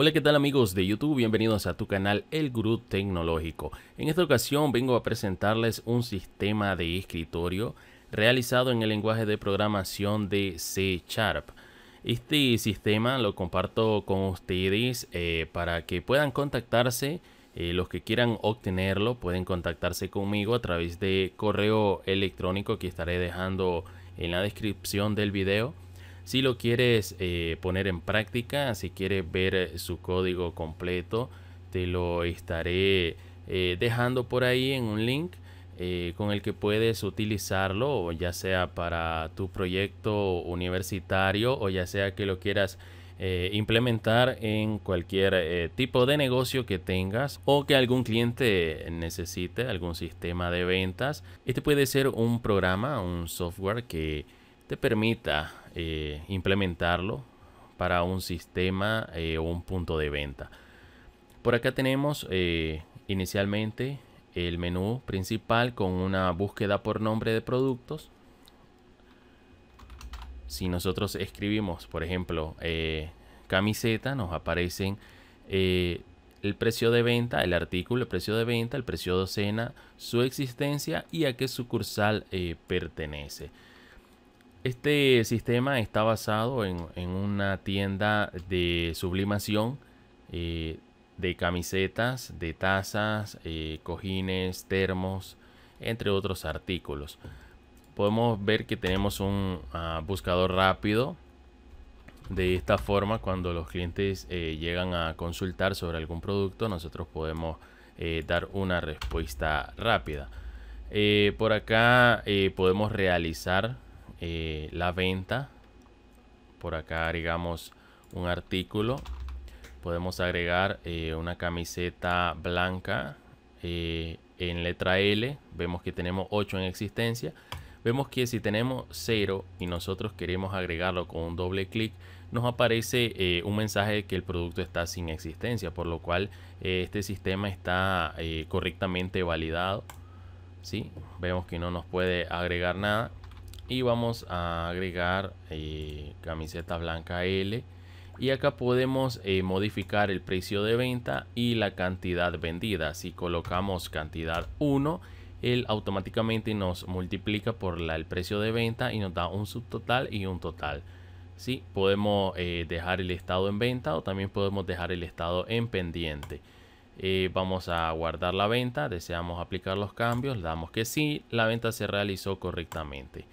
Hola, ¿qué tal amigos de YouTube? Bienvenidos a tu canal El Gurú Tecnológico. En esta ocasión vengo a presentarles un sistema de escritorio realizado en el lenguaje de programación de C Sharp. Este sistema lo comparto con ustedes eh, para que puedan contactarse. Eh, los que quieran obtenerlo pueden contactarse conmigo a través de correo electrónico que estaré dejando en la descripción del video si lo quieres eh, poner en práctica, si quieres ver eh, su código completo, te lo estaré eh, dejando por ahí en un link con el que puedes utilizarlo, ya sea para tu proyecto universitario o ya sea que lo quieras implementar en cualquier tipo de negocio que tengas o que algún cliente necesite, algún sistema de ventas. Este puede ser un programa, un software que te permita eh, implementarlo para un sistema eh, o un punto de venta. Por acá tenemos eh, inicialmente el menú principal con una búsqueda por nombre de productos. Si nosotros escribimos, por ejemplo, camiseta, nos aparecen el precio de venta, el artículo, el precio de venta, el precio de docena, su existencia y a qué sucursal pertenece. Este sistema está basado en, una tienda de sublimación eh, de camisetas, de tazas, eh, cojines, termos, entre otros artículos. Podemos ver que tenemos un ah, buscador rápido. De esta forma, cuando los clientes eh, llegan a consultar sobre algún producto, nosotros podemos dar una respuesta rápida. por acá podemos realizar eh, la venta. Por acá agregamos un artículo. Podemos agregar eh, una camiseta blanca eh, en letra L. Vemos que tenemos 8 en existencia. Vemos que si tenemos 0 y nosotros queremos agregarlo con un doble clic, nos aparece un mensaje de que el producto está sin existencia, por lo cual este sistema está correctamente validado. ¿sí? Vemos que no nos puede agregar nada y vamos a agregar eh, camiseta blanca L y acá podemos eh, modificar el precio de venta y la cantidad vendida si colocamos cantidad 1 él automáticamente nos multiplica por la, el precio de venta y nos da un subtotal y un total si podemos eh, dejar el estado en venta o también podemos dejar el estado en pendiente vamos a guardar la venta, deseamos aplicar los cambios, damos que sí, la venta se realizó correctamente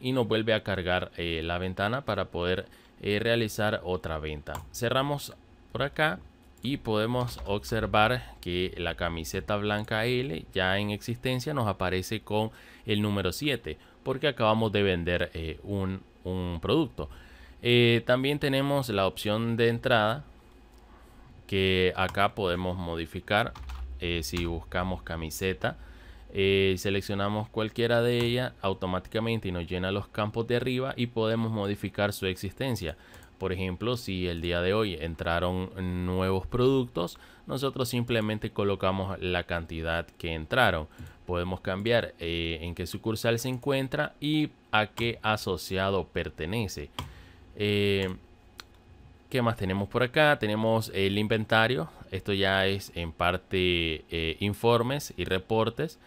y nos vuelve a cargar eh, la ventana para poder eh, realizar otra venta. Cerramos por acá y podemos observar que la camiseta blanca L ya en existencia nos aparece con el número 7 porque acabamos de vender eh, un, un, producto. también tenemos la opción de entrada que acá podemos modificar si buscamos camiseta eh, seleccionamos cualquiera de ellas automáticamente y nos llena los campos de arriba y podemos modificar su existencia. Por ejemplo, si el día de hoy entraron nuevos productos, nosotros simplemente colocamos la cantidad que entraron. Podemos cambiar eh, en qué sucursal se encuentra y a qué asociado pertenece. Eh, ¿Qué más tenemos por acá? Tenemos el inventario. Esto ya es en parte informes y reportes.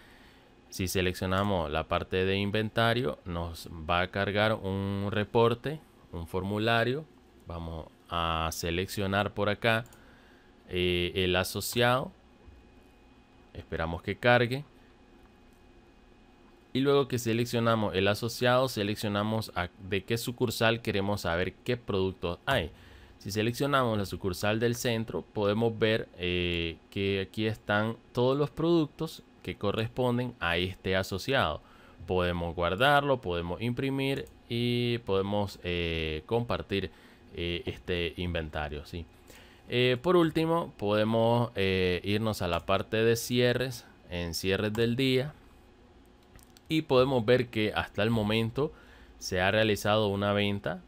Si seleccionamos la parte de inventario, nos va a cargar un reporte, un formulario. Vamos a seleccionar por acá eh, el asociado. Esperamos que cargue. Y luego que seleccionamos el asociado, seleccionamos de qué sucursal queremos saber qué productos hay. Si seleccionamos la sucursal del centro, podemos ver eh, que aquí están todos los productos que corresponden a este asociado. Podemos guardarlo, podemos imprimir y podemos eh, compartir eh, este inventario. ¿sí? Eh, por último, podemos irnos a la parte de cierres, en cierres del día. Y podemos ver que hasta el momento se ha realizado una venta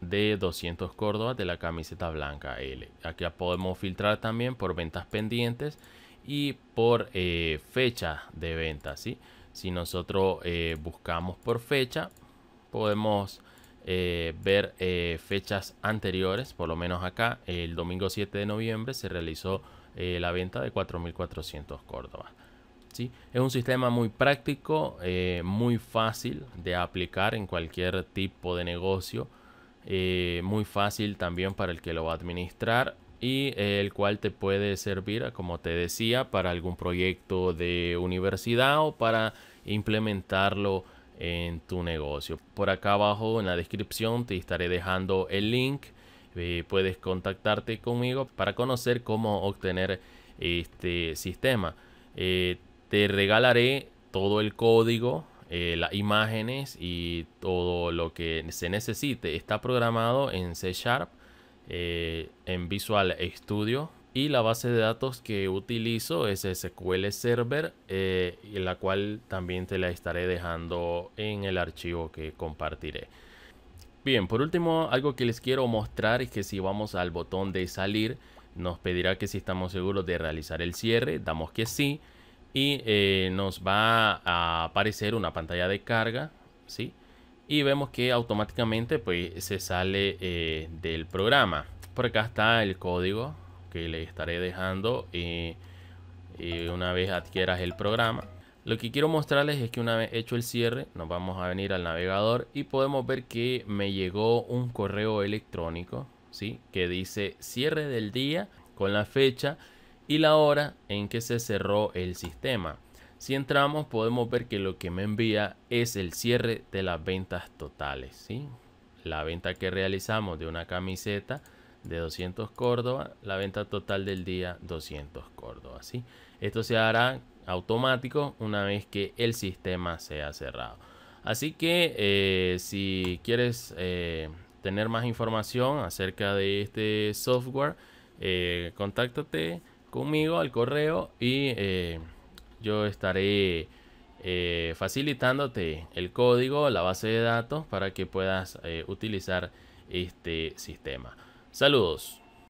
de 200 córdobas de la camiseta blanca L. Aquí podemos filtrar también por ventas pendientes y por eh, fecha de venta. ¿sí? Si nosotros eh, buscamos por fecha, podemos eh, ver fechas anteriores, por lo menos acá, el domingo 7 de noviembre se realizó la venta de 4.400 Córdoba. ¿sí? Es un sistema muy práctico, muy fácil de aplicar en cualquier tipo de negocio. muy fácil también para el que lo va a administrar y eh, el cual te puede servir, ah, como te decía, para algún proyecto de universidad o para implementarlo en tu negocio. Por acá abajo en la descripción te estaré dejando el link. Eh, puedes contactarte conmigo para conocer cómo obtener este sistema. Eh, te regalaré todo el código, las imágenes y todo lo que se necesite. Está programado en C Sharp eh, en Visual Studio. Y la base de datos que utilizo es SQL Server, eh, la cual también te la estaré dejando en el archivo que compartiré. Bien, por último, algo que les quiero mostrar es que si vamos al botón de salir, nos pedirá que si estamos seguros de realizar el cierre, damos que sí y eh, nos va a aparecer una pantalla de carga, ¿sí? y vemos que automáticamente pues se sale eh, del programa por acá está el código que le estaré dejando eh, eh, una vez adquieras el programa lo que quiero mostrarles es que una vez hecho el cierre nos vamos a venir al navegador y podemos ver que me llegó un correo electrónico ¿sí? que dice cierre del día con la fecha y la hora en que se cerró el sistema si entramos podemos ver que lo que me envía es el cierre de las ventas totales. ¿sí? La venta que realizamos de una camiseta de 200 Córdoba, la venta total del día 200 Córdoba. ¿sí? Esto se hará automático una vez que el sistema sea cerrado. Así que eh, si quieres eh, tener más información acerca de este software, eh, contáctate conmigo al correo y yo estaré eh, facilitándote el código, la base de datos para que puedas eh, utilizar este sistema. Saludos.